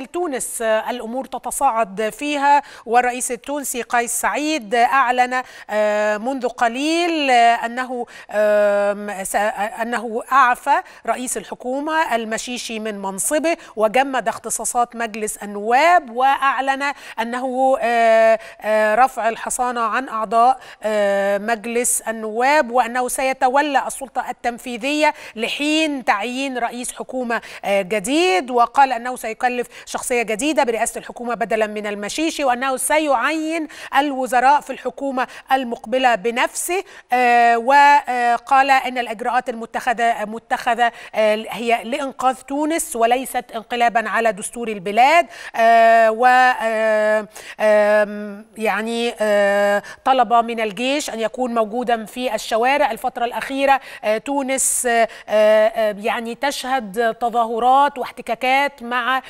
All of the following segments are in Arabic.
تونس آه، الأمور تتصاعد فيها والرئيس التونسي قيس سعيد آه، أعلن آه، منذ قليل أنه أنه أعفى رئيس الحكومة المشيشي من منصبه وجمد اختصاصات مجلس النواب وأعلن أنه رفع الحصانة عن أعضاء مجلس النواب وأنه سيتولى السلطة التنفيذية لحين تعيين رئيس حكومة جديد وقال أنه سيكلف شخصية جديدة برئاسة الحكومة بدلا من المشيشي وأنه سيعين الوزراء في الحكومة المقبلة بنفسه آه، وقال أن الإجراءات المتخذة متخذة آه، هي لإنقاذ تونس وليست انقلابا على دستور البلاد آه، و يعني طلب من الجيش أن يكون موجودا في الشوارع الفترة الأخيرة تونس يعني تشهد تظاهرات واحتكاكات مع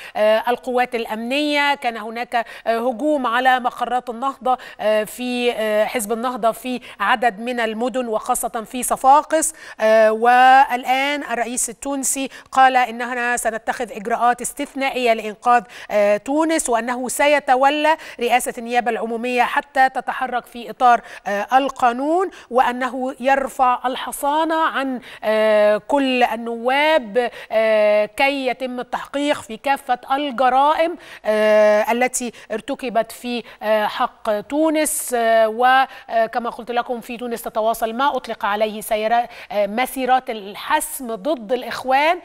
القوات الأمنية كان هناك آه، هجوم على مقرات النهضة آه، في آه، حزب النهضة في عدد من المدن وخاصة في صفاقس والآن الرئيس التونسي قال إننا سنتخذ إجراءات استثنائية لإنقاذ تونس وأنه سيتولى رئاسة النيابة العمومية حتى تتحرك في إطار القانون وأنه يرفع الحصانة عن كل النواب كي يتم التحقيق في كافة الجرائم آه، التي ارتكبت في آه، حق تونس آه، وكما قلت لكم في تونس تتواصل ما أطلق عليه سيارات مسيرات الحسم ضد الإخوان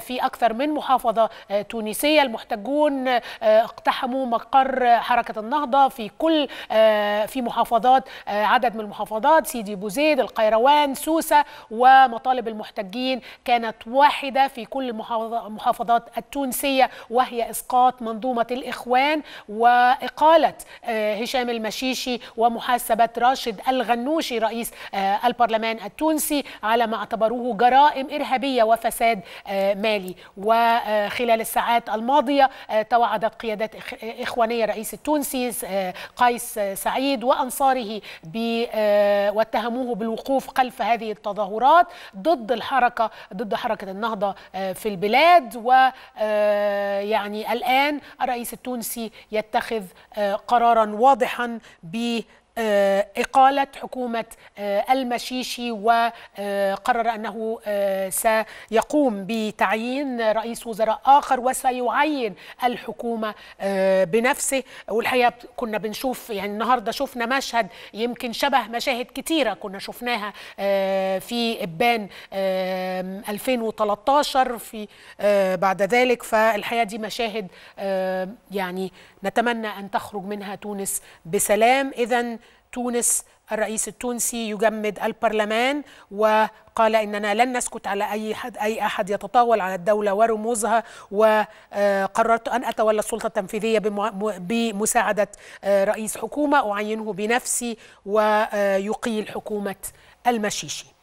في أكثر من محافظة تونسية المحتجون اقتحموا مقر حركة النهضة في كل في محافظات عدد من المحافظات سيدي بوزيد القيروان سوسة ومطالب المحتجين كانت واحدة في كل المحافظات التونسية وهي إسقاط منظومة الإخوان وإقالة آه، هشام المشيشي ومحاسبة راشد الغنوشي رئيس آه، البرلمان التونسي على ما اعتبروه جرائم إرهابية وفساد آه، مالي وخلال الساعات الماضية توعدت قيادات إخوانية الرئيس التونسي قيس سعيد وأنصاره ب واتهموه بالوقوف خلف هذه التظاهرات ضد الحركة ضد حركة النهضة في البلاد ويعني الآن الرئيس التونسي يتخذ آه، قرارا واضحا ب آه، إقالة حكومة آه، المشيشي وقرر أنه آه، سيقوم بتعيين رئيس وزراء آخر وسيعين الحكومة بنفسه والحقيقة كنا بنشوف يعني النهاردة شفنا مشهد يمكن شبه مشاهد كتيرة كنا شفناها في إبان 2013 في بعد ذلك فالحقيقة دي مشاهد يعني نتمنى أن تخرج منها تونس بسلام إذا تونس الرئيس التونسي يجمد البرلمان وقال اننا لن نسكت على اي حد اي احد يتطاول على الدوله ورموزها وقررت ان اتولى السلطه التنفيذيه بمساعده آه، رئيس حكومه اعينه بنفسي ويقيل حكومه المشيشي